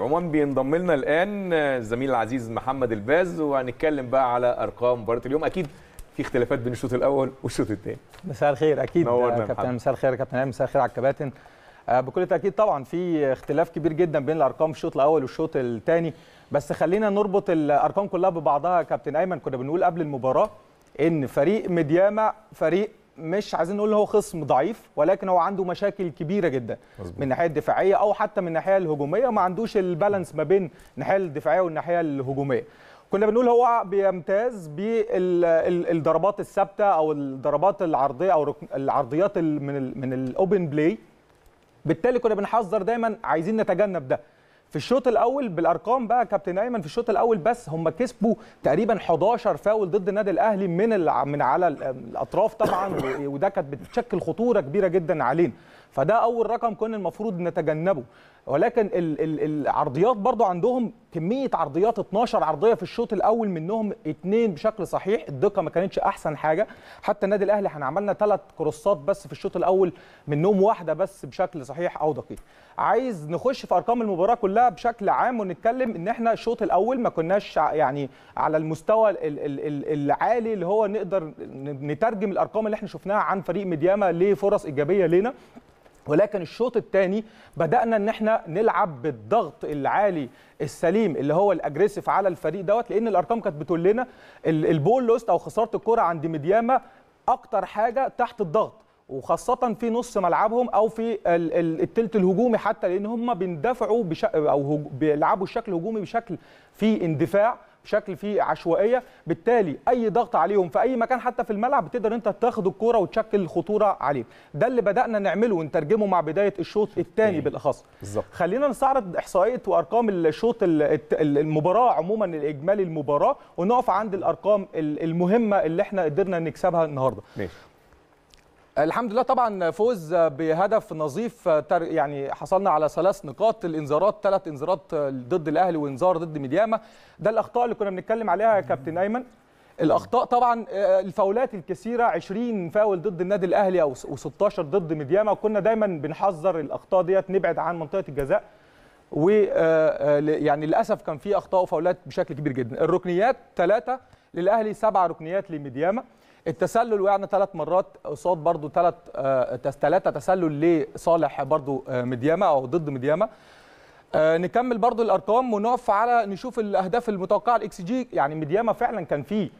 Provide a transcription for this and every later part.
عموما بينضم لنا الان الزميل العزيز محمد الباز وهنتكلم بقى على ارقام مباراه اليوم اكيد في اختلافات بين الشوط الاول والشوط الثاني مساء الخير اكيد كابتن مساء الخير يا كابتن مساء الخير على الكباتن آه، بكل تاكيد طبعا في اختلاف كبير جدا بين الارقام الشوط الاول والشوط الثاني بس خلينا نربط الارقام كلها ببعضها يا كابتن ايمن كنا بنقول قبل المباراه ان فريق مدياما فريق مش عايزين نقول هو خصم ضعيف ولكن هو عنده مشاكل كبيره جدا مزبوط. من الناحيه الدفاعيه او حتى من الناحيه الهجوميه ما عندوش البالانس ما بين الناحيه الدفاعيه والناحيه الهجوميه كنا بنقول هو بيمتاز بالضربات الثابته او الضربات العرضيه او العرضيات من الـ من الاوبن بلاي بالتالي كنا بنحذر دايما عايزين نتجنب ده في الشوط الاول بالارقام بقى كابتن ايمن في الشوط الاول بس هم كسبوا تقريبا 11 فاول ضد النادي الاهلي من من على الاطراف طبعا وده كانت بتشكل خطوره كبيره جدا علينا فده اول رقم كنا المفروض نتجنبه ولكن العرضيات برضو عندهم كميه عرضيات 12 عرضيه في الشوط الاول منهم اثنين بشكل صحيح الدقه ما كانتش احسن حاجه حتى النادي الاهلي احنا عملنا ثلاث كروسات بس في الشوط الاول منهم واحده بس بشكل صحيح او دقيق عايز نخش في ارقام المباراه كلها بشكل عام ونتكلم ان احنا الشوط الاول ما كناش يعني على المستوى العالي اللي هو نقدر نترجم الارقام اللي احنا شفناها عن فريق مدياما لفرص ايجابيه لينا ولكن الشوط الثاني بدانا ان احنا نلعب بالضغط العالي السليم اللي هو الاجريسيف على الفريق دوت لان الارقام كانت بتقول لنا البول لوست او خساره الكره عند ميدياما اكتر حاجه تحت الضغط وخاصة في نص ملعبهم أو في الثلث الهجومي حتى لأن هم بيندفعوا بش... أو بيلعبوا الشكل الهجومي بشكل في اندفاع بشكل فيه عشوائيه بالتالي اي ضغط عليهم في اي مكان حتى في الملعب بتقدر انت تاخد الكوره وتشكل الخطوره عليك ده اللي بدانا نعمله ونترجمه مع بدايه الشوط الثاني بالاخص بالزبط. خلينا نستعرض احصائيه وارقام الشوط المباراه عموما الاجمالي المباراه ونقف عند الارقام المهمه اللي احنا قدرنا نكسبها النهارده ماشي. الحمد لله طبعا فوز بهدف نظيف يعني حصلنا على ثلاث نقاط الانذارات ثلاث انذارات ضد الاهلي وانذار ضد ميدياما ده الاخطاء اللي كنا بنتكلم عليها يا كابتن ايمن الاخطاء طبعا آه، الفاولات الكثيره 20 فاول ضد النادي الاهلي او 16 ضد ميدياما وكنا دايما بنحذر الاخطاء ديت نبعد عن منطقه الجزاء و آه، آه، يعني للاسف كان في اخطاء وفاولات بشكل كبير جدا الركنيات ثلاثه للاهلي سبعه ركنيات لميدياما التسلل وقعنا ثلاث مرات قصاد برضو ثلاث آه، ثلاثه تسلل لصالح برضو آه، مدياما او ضد مدياما آه نكمل برضو الارقام ونقف على نشوف الاهداف المتوقعه الاكس جي يعني مدياما فعلا كان في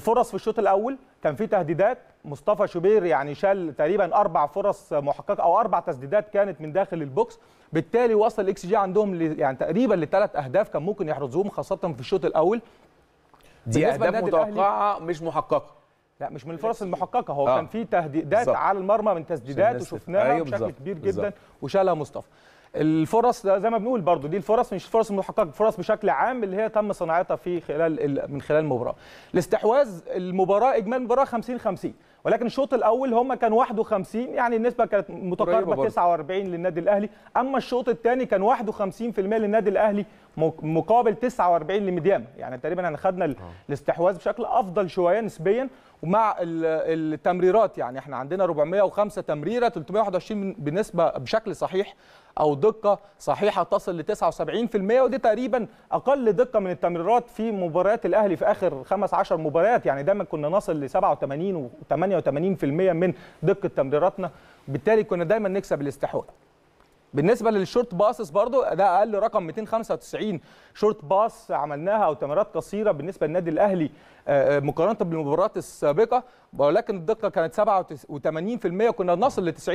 فرص في الشوط الاول كان في تهديدات مصطفى شوبير يعني شال تقريبا اربع فرص محققه او اربع تسديدات كانت من داخل البوكس بالتالي وصل الاكس جي عندهم يعني تقريبا لثلاث اهداف كان ممكن يحرزوهم خاصه في الشوط الاول دي اهداف متوقعه مش محققه لا مش من الفرص المحققه هو آه. كان في تهديدات بالزبط. على المرمى من تسديدات وشفناها أيوة بشكل كبير جدا بالزبط. وشالها مصطفى الفرص زي ما بنقول برضو دي الفرص مش الفرص المحققه الفرص بشكل عام اللي هي تم صناعتها في خلال من خلال المباراه الاستحواذ المباراه اجمال المباراه 50 50 ولكن الشوط الاول هم كان 51 يعني النسبه كانت متقاربه 49 للنادي الاهلي اما الشوط الثاني كان 51% للنادي الاهلي مقابل 49 لمديام يعني تقريبا احنا خدنا آه. الاستحواذ بشكل افضل شويه نسبيا ومع التمريرات يعني احنا عندنا 405 تمريره 321 بنسبه بشكل صحيح او دقه صحيحه تصل ل 79% ودي تقريبا اقل دقه من التمريرات في مباريات الاهلي في اخر 15 مباريات يعني دايما كنا نصل ل 87 و 88% من دقه تمريراتنا بالتالي كنا دايما نكسب الاستحواذ بالنسبه للشورت باسس برضو ده اقل رقم 295 شورت باس عملناها او تمريرات قصيره بالنسبه للنادي الاهلي آه، آه، مقارنه بالمباريات السابقه ولكن الدقه كانت 87% وكنا نصل ل 90% آه،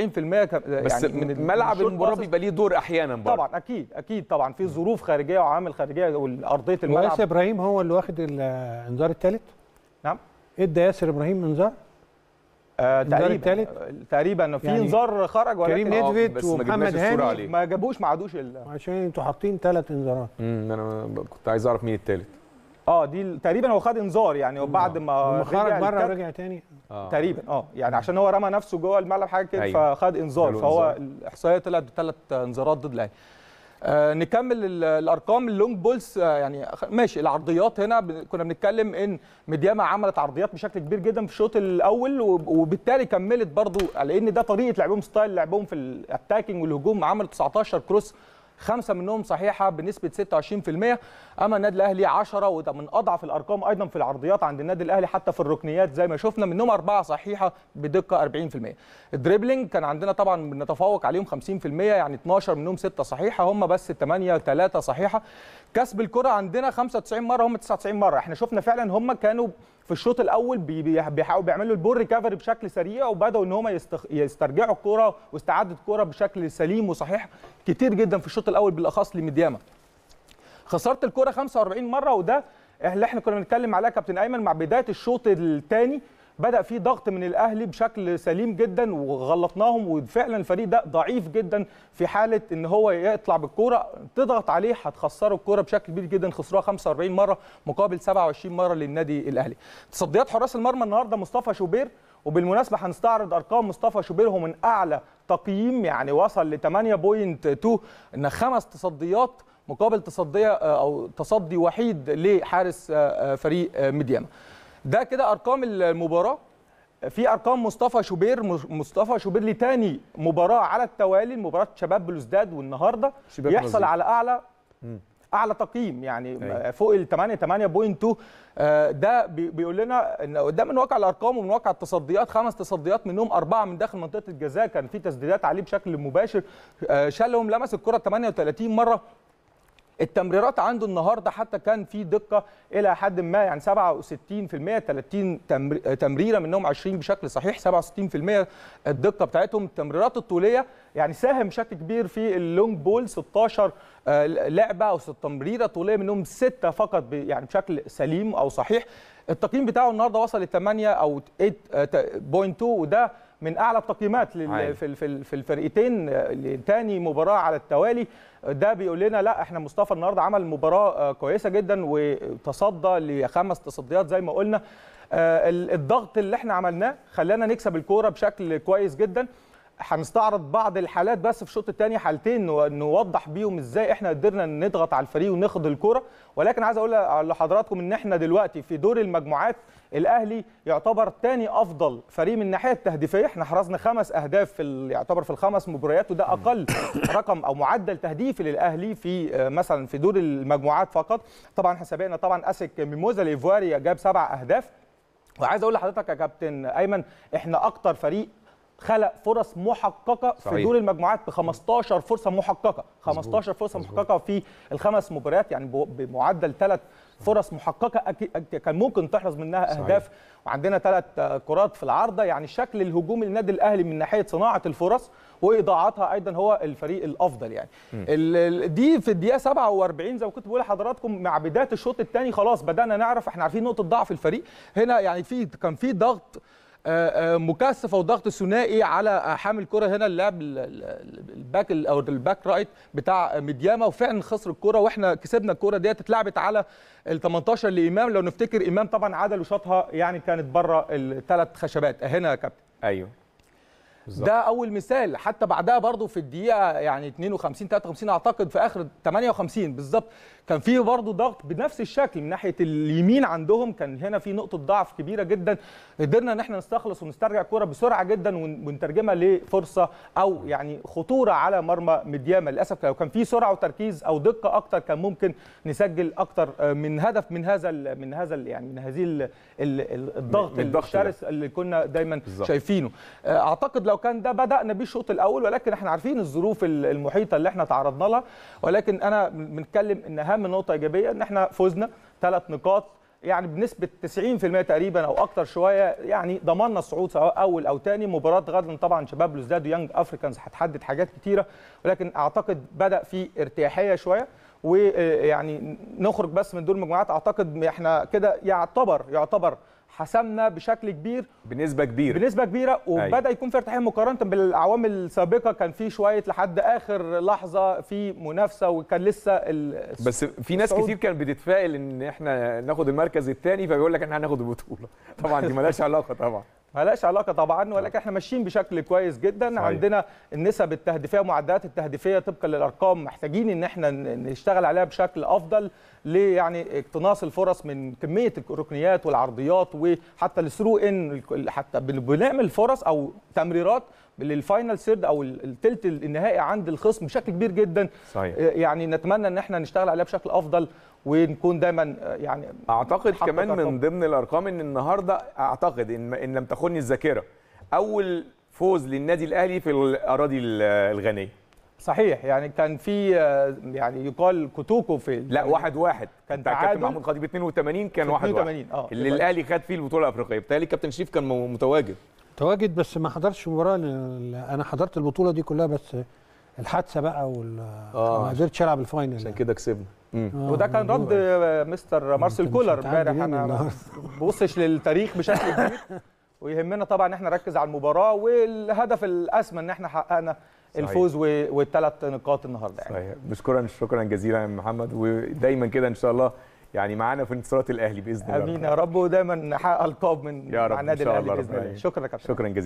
يعني بس من ملعب المباراه بيبقى ليه دور احيانا برضه طبعا اكيد اكيد طبعا في ظروف خارجيه وعوامل خارجيه وارضيه الملعب وياسر ابراهيم هو اللي واخد الانذار الثالث نعم ادى ياسر ابراهيم انذار آه، تقريبا تقريبا في يعني انذار خرج ولا كريم آه، نيدفيد ومحمد هاني ما جابوش ما عادوش عشان انتوا حاطين ثلاث انذارات امم انا كنت عايز اعرف مين الثالث اه دي تقريبا هو خد انذار يعني وبعد آه. بعد ما خرج بره ورجع تاني آه. تقريبا اه يعني عشان هو رمى نفسه جوه الملعب حاجه كده أيوه. فخد انذار فهو الاحصائيه طلعت ثلاث انذارات ضد الاهلي آه نكمل الارقام اللونج بولز آه يعني ماشي العرضيات هنا كنا بنتكلم ان ميدياما عملت عرضيات بشكل كبير جدا في الشوط الاول وبالتالي كملت برضو لان ده طريقه لعبهم ستايل لعبهم في الاتاكينج والهجوم عملت 19 كروس خمسه منهم صحيحه بنسبه 26% اما النادي الاهلي 10 وده من اضعف الارقام ايضا في العرضيات عند النادي الاهلي حتى في الركنيات زي ما شفنا منهم اربعه صحيحه بدقه 40% الدريبلينج كان عندنا طبعا بنتفوق عليهم 50% يعني 12 منهم 6 صحيحه هم بس 8 3 صحيحه كسب الكره عندنا 95 مره هم 99 مره احنا شفنا فعلا هم كانوا في الشوط الاول بيحاولوا بيعملوا البول ريكفري بشكل سريع وبداوا ان هم يسترجعوا الكوره واستعادوا الكوره بشكل سليم وصحيح كتير جدا في الشوط الاول بالاخص لمدياما خسرت الكوره 45 مره وده اللي احنا كنا بنتكلم عليه كابتن ايمن مع بدايه الشوط الثاني بدا في ضغط من الاهلي بشكل سليم جدا وغلطناهم وفعلا الفريق ده ضعيف جدا في حاله ان هو يطلع بالكوره تضغط عليه هتخسره الكوره بشكل كبير جدا خسروها 45 مره مقابل 27 مره للنادي الاهلي تصديات حراس المرمى النهارده مصطفى شوبير وبالمناسبه هنستعرض ارقام مصطفى شوبير هو من اعلى تقييم يعني وصل ل 8.2 ان خمس تصديات مقابل تصديه او تصدي وحيد لحارس آه، آه، فريق آه، ميدياما ده كده ارقام المباراه في ارقام مصطفى شوبير مصطفى شوبير لتاني مباراه على التوالي مباراه شباب بلوزداد والنهارده يحصل على اعلى اعلى تقييم يعني أي. أيوه. فوق ال 8 8.2 آه، ده بيقول لنا ان ده من واقع الارقام ومن واقع التصديات خمس تصديات منهم اربعه من داخل منطقه الجزاء كان في تسديدات عليه بشكل مباشر آه، شالهم لمس الكره 38 مره التمريرات عنده النهارده حتى كان في دقه الى حد ما يعني 67% 30 تمريره منهم 20 بشكل صحيح 67% الدقه بتاعتهم التمريرات الطوليه يعني ساهم بشكل كبير في اللونج بول 16 آه، لعبه او تمريره طوليه منهم سته فقط يعني بشكل سليم او صحيح التقييم بتاعه النهارده وصل ل 8 او 8.2 آه، وده من اعلى التقييمات في في الفرقتين لثاني آه، مباراه على التوالي ده بيقول لنا لا احنا مصطفى النهارده عمل مباراه آه، كويسه جدا وتصدى لخمس تصديات زي ما قلنا آه، الضغط اللي احنا عملناه خلانا نكسب الكوره بشكل كويس جدا هنستعرض بعض الحالات بس في الشوط الثاني حالتين نوضح بيهم ازاي احنا قدرنا نضغط على الفريق وناخد الكره ولكن عايز اقول لحضراتكم ان احنا دلوقتي في دور المجموعات الاهلي يعتبر ثاني افضل فريق من الناحيه التهديفيه احنا حرزنا خمس اهداف في يعتبر في الخمس مباريات وده اقل رقم او معدل تهديفي للاهلي في آه، مثلا في دور المجموعات فقط طبعا احنا سابقنا طبعا اسك ميموزا ليفواريا جاب سبع اهداف وعايز اقول لحضرتك يا كابتن ايمن احنا اكتر فريق خلق فرص محققه صحيح. في دور المجموعات ب 15 فرصه محققه 15 فرصه مزبوط. محققه في الخمس مباريات يعني بمعدل ثلاث فرص محققه كان ممكن تحرز منها اهداف صحيح. وعندنا ثلاث كرات في العارضه يعني شكل الهجوم النادي الاهلي من ناحيه صناعه الفرص واضاعتها ايضا هو الفريق الافضل يعني م. دي في الدقيقه 47 زي ما كنت بقول لحضراتكم مع بدايه الشوط الثاني خلاص بدانا نعرف احنا عارفين نقطه ضعف الفريق هنا يعني في كان في ضغط آه، آه، مكثف ضغط ثنائي على حامل كره هنا اللاعب الباك او الباك رايت بتاع مدياما وفعلا خسر الكره واحنا كسبنا الكره ديت اتلعبت على ال 18 لامام لو نفتكر امام طبعا عدل وشاطها يعني كانت بره الثلاث خشبات هنا يا كابتن ايوه بالزبط. ده اول مثال حتى بعدها برضو في الدقيقه يعني 52 53 اعتقد في اخر 58 بالظبط كان في برضو ضغط بنفس الشكل من ناحيه اليمين عندهم كان هنا في نقطه ضعف كبيره جدا قدرنا ان احنا نستخلص ونسترجع الكوره بسرعه جدا ونترجمها لفرصه او يعني خطوره على مرمى مدياما للاسف لو كان في سرعه وتركيز او دقه اكتر كان ممكن نسجل اكتر من هدف من هذا من هذا يعني من هذه الضغط الشرس اللي كنا دايما بالزبط. شايفينه اعتقد لو لو كان ده بدانا بيه الشوط الاول ولكن احنا عارفين الظروف المحيطه اللي احنا تعرضنا لها ولكن انا بنتكلم ان اهم نقطه ايجابيه ان احنا فزنا ثلاث نقاط يعني بنسبه 90% تقريبا او اكتر شويه يعني ضمننا الصعود سواء اول او ثاني مباراه غدا طبعا شباب لوزداد ويانج افريكانز هتحدد حاجات كتيره ولكن اعتقد بدا في ارتياحيه شويه ويعني نخرج بس من دور المجموعات اعتقد احنا كده يعتبر يعتبر حسمنا بشكل كبير بنسبه كبيره بنسبه كبيره أيوة. وبدا يكون في ارتحال مقارنه بالاعوام السابقه كان في شويه لحد اخر لحظه في منافسه وكان لسه بس في ناس السعود. كتير كانت بتتفائل ان احنا ناخد المركز الثاني فبيقول لك احنا هناخد البطوله طبعا دي مالهاش علاقه طبعا مالهاش علاقه طبعا ولكن احنا ماشيين بشكل كويس جدا صحيح. عندنا النسب التهديفيه معدلات التهديفيه طبقا للارقام محتاجين ان احنا نشتغل عليها بشكل افضل يعني اقتناص الفرص من كميه الركنيات والعرضيات وحتى الثرو ان حتى بنعمل فرص او تمريرات للفاينل سيرد او الثلث النهائي عند الخصم بشكل كبير جدا صحيح. يعني نتمنى ان احنا نشتغل عليها بشكل افضل ونكون دايما آه، يعني اعتقد كمان من ضمن الارقام ان النهارده اعتقد ان ان لم تخني الذاكره اول فوز للنادي الاهلي في الاراضي الغنيه صحيح يعني كان في آه، يعني يقال كوتوكو في لا يعني واحد واحد كان تعادل محمود خطيب 82 كان 82 واحد واحد آه. اللي الاهلي خد فيه البطوله الافريقيه بالتالي كابتن شريف كان متواجد متواجد بس ما حضرتش مباراه انا حضرت البطوله دي كلها بس الحادثه بقى وما آه. ما قدرتش العب الفاينل عشان كده كسبنا آه، وده كان رد مستر مارسيل كولر امبارح انا ما ببصش للتاريخ بشكل كبير ويهمنا طبعا ان احنا نركز على المباراه والهدف الاسمى ان احنا حققنا الفوز والثلاث نقاط النهارده يعني صحيح بشكرا شكرا جزيلا يا محمد ودايما كده ان شاء الله يعني معانا في انتصارات الاهلي باذن الله امين يا رب ودايما نحقق القاب من مع النادي الاهلي باذن الله شكرا يا كابتن شكرا جزيلا